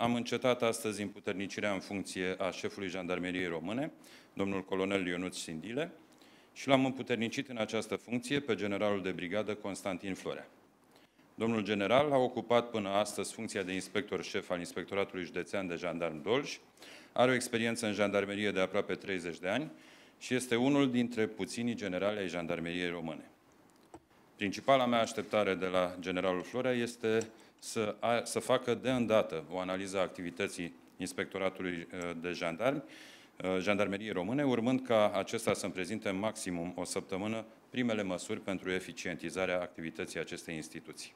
Am încetat astăzi împuternicirea în funcție a șefului Jandarmeriei Române, domnul colonel Ionuț Sindile, și l-am împuternicit în această funcție pe generalul de brigadă Constantin Florea. Domnul general a ocupat până astăzi funcția de inspector șef al Inspectoratului Județean de Jandarm Dolj, are o experiență în jandarmerie de aproape 30 de ani și este unul dintre puținii generali ai jandarmeriei române. Principala mea așteptare de la generalul Florea este să, a, să facă de îndată o analiză a activității Inspectoratului uh, de Jandarmi, uh, Jandarmeriei Române, urmând ca acesta să-mi prezinte maximum o săptămână primele măsuri pentru eficientizarea activității acestei instituții.